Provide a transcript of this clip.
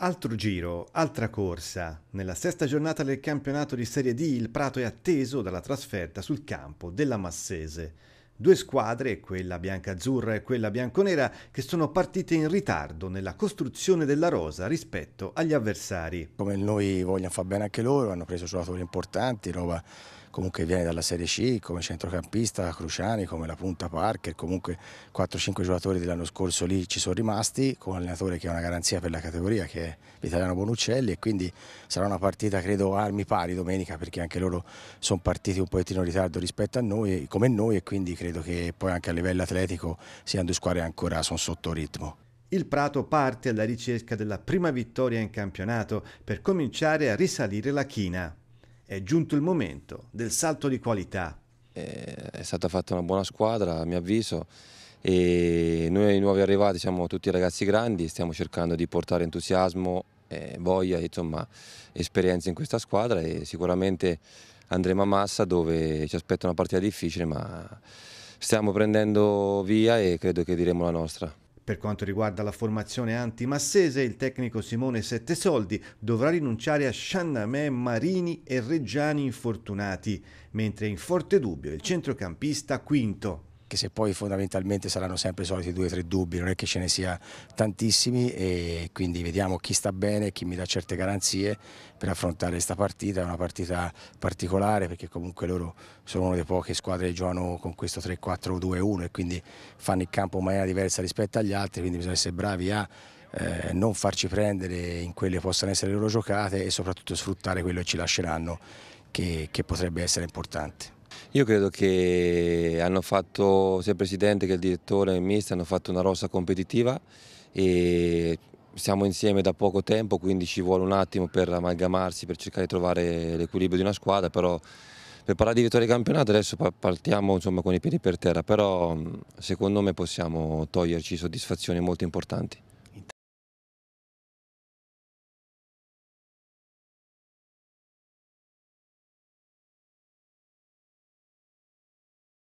Altro giro, altra corsa. Nella sesta giornata del campionato di Serie D il Prato è atteso dalla trasferta sul campo della Massese. Due squadre, quella bianca-azzurra e quella bianconera, che sono partite in ritardo nella costruzione della rosa rispetto agli avversari. Come noi vogliamo far bene anche loro, hanno preso giocatori importanti, roba comunque viene dalla Serie C come centrocampista Cruciani, come la punta Parker, comunque 4-5 giocatori dell'anno scorso lì ci sono rimasti con un allenatore che è una garanzia per la categoria che è l'italiano Bonuccelli e quindi sarà una partita credo armi pari domenica perché anche loro sono partiti un pochettino in ritardo rispetto a noi, come noi e quindi credo che poi anche a livello atletico siano due squadre ancora sono sotto ritmo. Il Prato parte alla ricerca della prima vittoria in campionato per cominciare a risalire la china è giunto il momento del salto di qualità. Eh, è stata fatta una buona squadra, a mio avviso, e noi nuovi arrivati siamo tutti ragazzi grandi, stiamo cercando di portare entusiasmo, eh, voglia, insomma, esperienza in questa squadra e sicuramente andremo a Massa dove ci aspetta una partita difficile, ma stiamo prendendo via e credo che diremo la nostra. Per quanto riguarda la formazione antimassese, il tecnico Simone Sette Soldi dovrà rinunciare a Sciannamè, Marini e Reggiani infortunati, mentre è in forte dubbio il centrocampista Quinto anche se poi fondamentalmente saranno sempre i soliti due o tre dubbi, non è che ce ne sia tantissimi e quindi vediamo chi sta bene, chi mi dà certe garanzie per affrontare questa partita, è una partita particolare perché comunque loro sono una delle poche squadre che giocano con questo 3-4-2-1 e quindi fanno il campo in maniera diversa rispetto agli altri, quindi bisogna essere bravi a eh, non farci prendere in quelle che possono essere le loro giocate e soprattutto sfruttare quello che ci lasceranno che, che potrebbe essere importante. Io credo che hanno fatto sia il presidente che il direttore e il mister hanno fatto una rossa competitiva e siamo insieme da poco tempo, quindi ci vuole un attimo per amalgamarsi, per cercare di trovare l'equilibrio di una squadra, però per parlare di vittoria di campionato adesso partiamo insomma, con i piedi per terra, però secondo me possiamo toglierci soddisfazioni molto importanti.